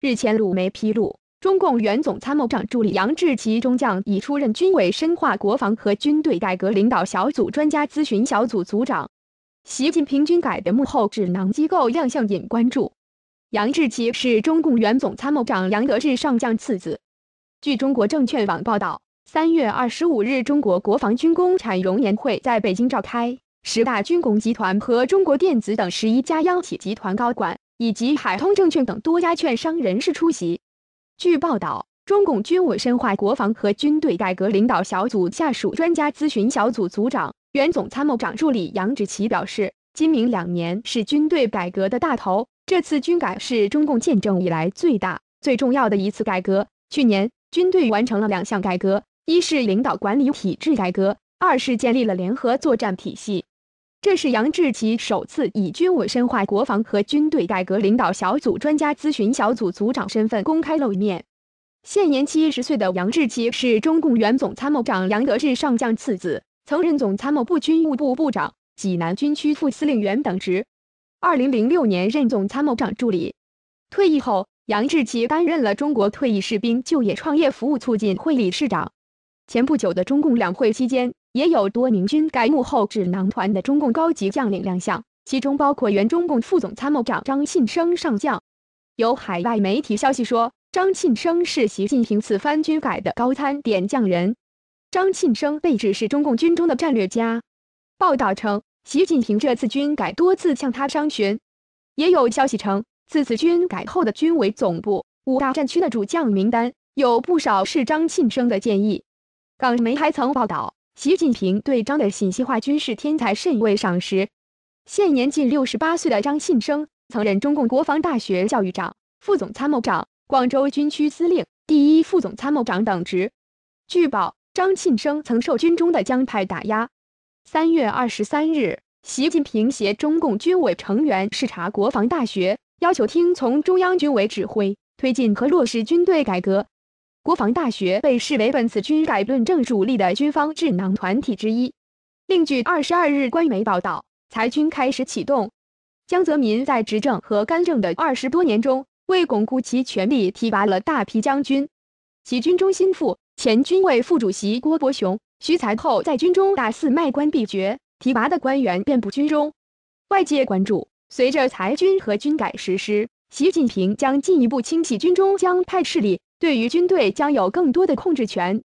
日前，鲁媒披露，中共原总参谋长助理杨志奇中将已出任军委深化国防和军队改革领导小组专家咨询小组组长。习近平军改的幕后智囊机构亮相引关注。杨志奇是中共原总参谋长杨德志上将次子。据中国证券网报道，三月二十五日，中国国防军工产融年会在北京召开，十大军工集团和中国电子等十一家央企集团高管。以及海通证券等多家券商人士出席。据报道，中共军委深化国防和军队改革领导小组下属专家咨询小组组长、原总参谋长助理杨志奇表示：“今明两年是军队改革的大头，这次军改是中共建政以来最大、最重要的一次改革。去年军队完成了两项改革，一是领导管理体制改革，二是建立了联合作战体系。”这是杨志奇首次以军委深化国防和军队改革领导小组专家咨询小组组长身份公开露面。现年七十岁的杨志奇是中共原总参谋长杨德志上将次子，曾任总参谋部军务部部长、济南军区副司令员等职。二零零六年任总参谋长助理。退役后，杨志奇担任了中国退役士兵就业创业服务促进会理事长。前不久的中共两会期间。也有多名军改幕后智囊团的中共高级将领亮相，其中包括原中共副总参谋长张庆生上将。有海外媒体消息说，张庆生是习近平此番军改的高参点将人。张庆生被指是中共军中的战略家。报道称，习近平这次军改多次向他商询。也有消息称，此次军改后的军委总部五大战区的主将名单有不少是张庆生的建议。港媒还曾报道。习近平对张的信息化军事天才甚为赏识。现年近六十八岁的张信生曾任中共国防大学教育长、副总参谋长、广州军区司令、第一副总参谋长等职。据报，张信生曾受军中的江派打压。三月二十三日，习近平携中共军委成员视察国防大学，要求听从中央军委指挥，推进和落实军队改革。国防大学被视为本次军改论证主力的军方智囊团体之一。另据二十二日官媒报道，裁军开始启动。江泽民在执政和干政的二十多年中，为巩固其权力，提拔了大批将军，其军中心副、前军委副主席郭伯雄、徐才厚在军中大肆卖官鬻爵，提拔的官员遍布军中。外界关注，随着裁军和军改实施，习近平将进一步清洗军中江派势力。对于军队将有更多的控制权。